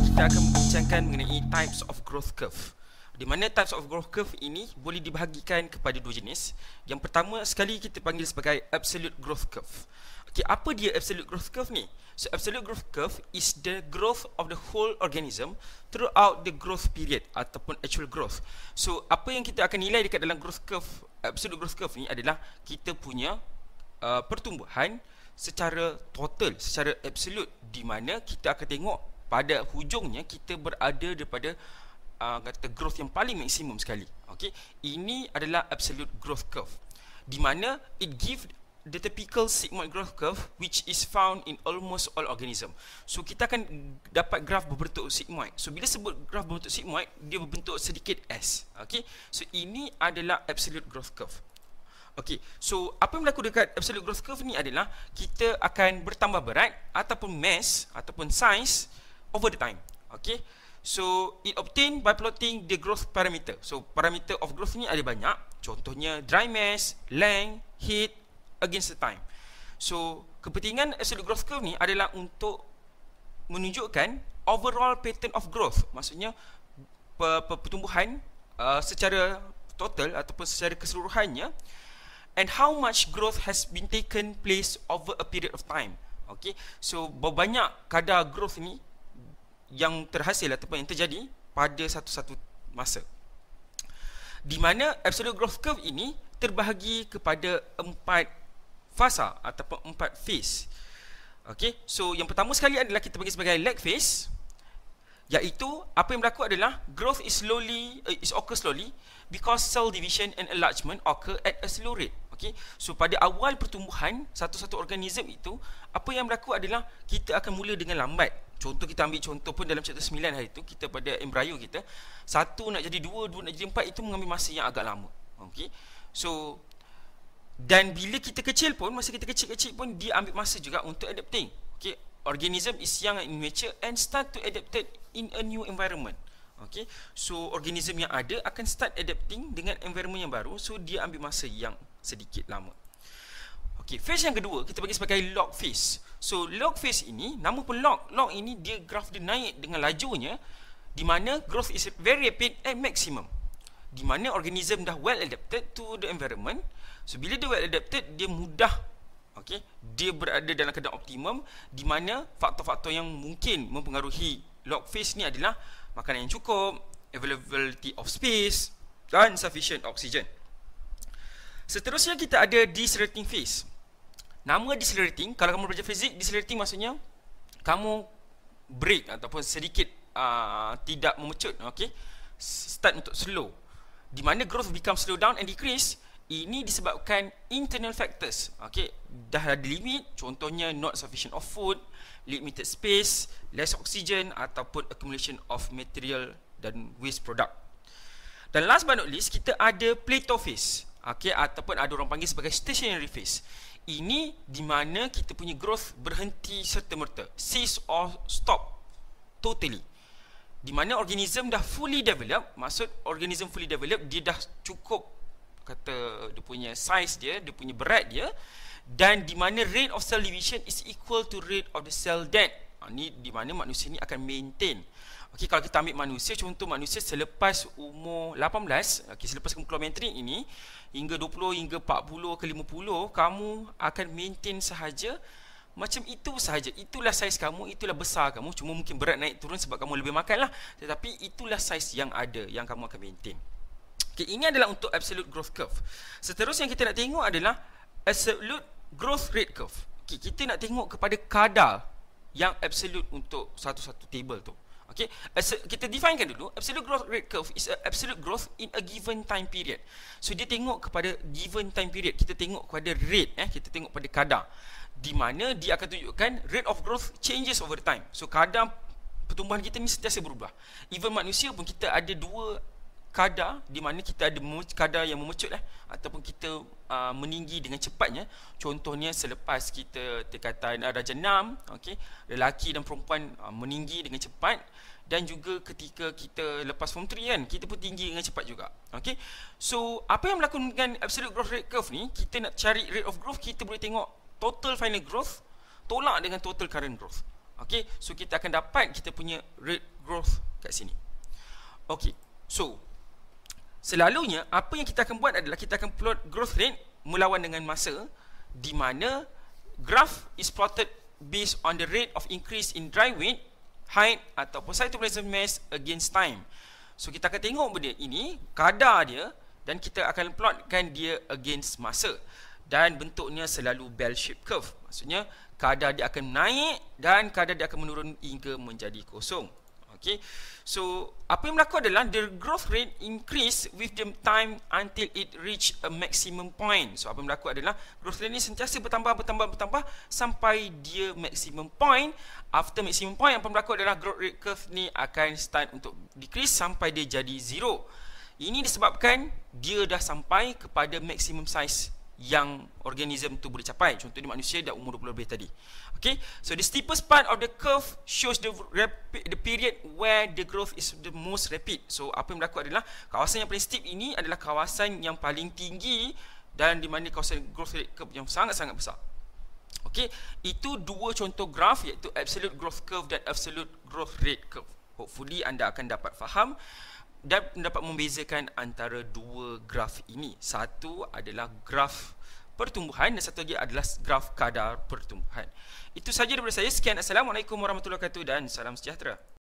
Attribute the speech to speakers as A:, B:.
A: kita akan membincangkan mengenai types of growth curve. Di mana types of growth curve ini boleh dibahagikan kepada dua jenis. Yang pertama sekali kita panggil sebagai absolute growth curve. Okay, apa dia absolute growth curve ni? So absolute growth curve is the growth of the whole organism throughout the growth period ataupun actual growth. So apa yang kita akan nilai dekat dalam growth curve absolute growth curve ni adalah kita punya uh, pertumbuhan secara total, secara absolute di mana kita akan tengok pada hujungnya kita berada daripada uh, kata growth yang paling maksimum sekali okey ini adalah absolute growth curve di mana it give the typical sigmoid growth curve which is found in almost all organism so kita akan dapat graf berbentuk sigmoid so bila sebut graf berbentuk sigmoid dia berbentuk sedikit S okey so ini adalah absolute growth curve Okey, so apa yang berlaku dekat absolute growth curve ni adalah kita akan bertambah berat ataupun mass ataupun size over the time. Okay. So it obtained by plotting the growth parameter. So parameter of growth ni ada banyak. Contohnya dry mass, length, heat against the time. So kepentingan absolute growth curve ni adalah untuk menunjukkan overall pattern of growth. Maksudnya pertumbuhan uh, secara total ataupun secara keseluruhannya and how much growth has been taken place over a period of time. Okay, so berbanyak kadar growth ni yang terhasil ataupun yang terjadi pada satu-satu masa. Di mana absolute growth curve ini terbahagi kepada empat fasa ataupun empat phase. Okey, so yang pertama sekali adalah kita panggil sebagai lag phase iaitu apa yang berlaku adalah growth is slowly uh, is occur slowly because cell division and enlargement occur at a slow rate. Okey. So pada awal pertumbuhan satu-satu organism itu apa yang berlaku adalah kita akan mula dengan lambat Contoh kita ambil contoh pun dalam chapter 9 hari tu kita pada embryo kita satu nak jadi dua, dua nak jadi empat itu mengambil masa yang agak lama. Okey. So dan bila kita kecil pun masa kita kecil-kecil pun dia ambil masa juga untuk adapting. Okey. Organism is young in nature and start to adapt in a new environment. Okey. So organism yang ada akan start adapting dengan environment yang baru. So dia ambil masa yang sedikit lama. Okey, face yang kedua kita bagi sebagai log phase. So log phase ini nama pun log. Log ini dia graf dia naik dengan lajunya di mana growth is very rapid at maximum. Di mana organism dah well adapted to the environment. So bila dia well adapted dia mudah okey, dia berada dalam keadaan optimum di mana faktor-faktor yang mungkin mempengaruhi log phase ni adalah makanan yang cukup, availability of space dan sufficient oxygen. Seterusnya kita ada decelerating phase. Nama decelerating, kalau kamu belajar fizik, decelerating maksudnya kamu break ataupun sedikit uh, tidak memecut, okay? Start untuk slow. Di mana growth become slow down and decrease, ini disebabkan internal factors, okay? Dah ada limit, contohnya not sufficient of food, limited space, less oxygen ataupun accumulation of material dan waste product. Dan last but not least, kita ada plateau phase, okay? Ataupun ada orang panggil sebagai stationary phase. Ini di mana kita punya growth berhenti serta-merta. Cease or stop. Totally. Di mana organism dah fully develop, maksud organism fully develop, dia dah cukup kata dia punya size dia, dia punya berat dia dan di mana rate of cell division is equal to rate of the cell death. Ha, ni di mana manusia ni akan maintain. Okey kalau kita ambil manusia contoh manusia selepas umur 18, okey selepas kemenstruasi ini hingga 20 hingga 40 ke 50 kamu akan maintain sahaja macam itu sahaja. Itulah saiz kamu, itulah besar kamu. Cuma mungkin berat naik turun sebab kamu lebih makan lah. Tetapi itulah saiz yang ada yang kamu akan maintain. Okey, ini adalah untuk absolute growth curve. Seterusnya yang kita nak tengok adalah absolute growth rate curve. Okay, kita nak tengok kepada kadar yang absolute untuk satu-satu table tu. Okay, As, kita definekan dulu absolute growth rate curve is absolute growth in a given time period. So dia tengok kepada given time period. Kita tengok kepada rate eh, kita tengok pada kadar di mana dia akan tunjukkan rate of growth changes over time. So kadar pertumbuhan kita ni sentiasa berubah. Even manusia pun kita ada dua kadar di mana kita ada kadar yang memecut eh ataupun kita uh, meninggi dengan cepatnya contohnya selepas kita tingkatan uh, darjah 6 okey lelaki dan perempuan uh, meninggi dengan cepat dan juga ketika kita lepas form 3 kan kita pun tinggi dengan cepat juga okey so apa yang berlaku dengan absolute growth rate curve ni kita nak cari rate of growth kita boleh tengok total final growth tolak dengan total current growth okey so kita akan dapat kita punya rate growth kat sini okey so selalunya apa yang kita akan buat adalah kita akan plot growth rate melawan dengan masa di mana graph is plotted based on the rate of increase in dry weight, height ataupun cytoplasm mass against time. So kita akan tengok benda ini, kadar dia dan kita akan plotkan dia against masa dan bentuknya selalu bell shape curve. Maksudnya kadar dia akan naik dan kadar dia akan menurun hingga menjadi kosong okay so apa yang berlaku adalah the growth rate increase with the time until it reach a maximum point so apa yang berlaku adalah growth rate ni sentiasa bertambah bertambah bertambah sampai dia maximum point after maximum point apa yang berlaku adalah growth rate curve ni akan start untuk decrease sampai dia jadi zero ini disebabkan dia dah sampai kepada maximum size yang organism tu boleh capai contohnya manusia dah umur 20 lebih tadi okey so the steepest part of the curve shows the rapid, the period where the growth is the most rapid so apa yang berlaku adalah kawasan yang paling steep ini adalah kawasan yang paling tinggi dan di mana kawasan growth rate curve yang sangat-sangat besar okey itu dua contoh graf iaitu absolute growth curve dan absolute growth rate curve hopefully anda akan dapat faham dan dapat membezakan antara dua graf ini. Satu adalah graf pertumbuhan dan satu lagi adalah graf kadar pertumbuhan. Itu sahaja daripada saya. Sekian. Assalamualaikum warahmatullahi wabarakatuh dan salam sejahtera.